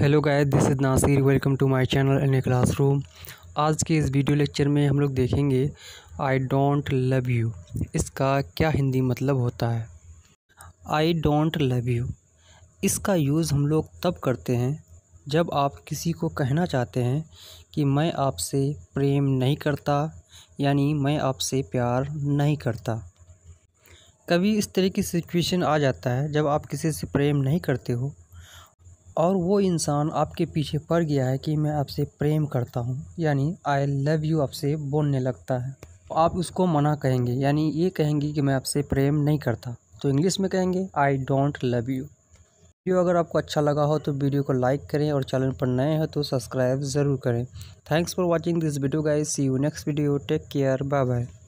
hello guys this is Nasir welcome to my channel in a classroom आज के इस video lecture में हम लोग देखेंगे आई डोंट लव यू इसका क्या हिंदी मतलब होता है आई डोंट लव यू इसका यूज़ हम लोग तब करते हैं जब आप किसी को कहना चाहते हैं कि मैं आपसे प्रेम नहीं करता यानी मैं आपसे प्यार नहीं करता कभी इस तरह की सिचुएशन आ जाता है जब आप किसी से प्रेम नहीं करते हो और वो इंसान आपके पीछे पड़ गया है कि मैं आपसे प्रेम करता हूँ यानी आई लव यू आपसे बोलने लगता है आप उसको मना कहेंगे यानी ये कहेंगे कि मैं आपसे प्रेम नहीं करता तो इंग्लिश में कहेंगे I don't love you video अगर आपको अच्छा लगा हो तो वीडियो को लाइक करें और चैनल पर नए हो तो सब्सक्राइब ज़रूर करें thanks for watching this video guys see you next video take care bye bye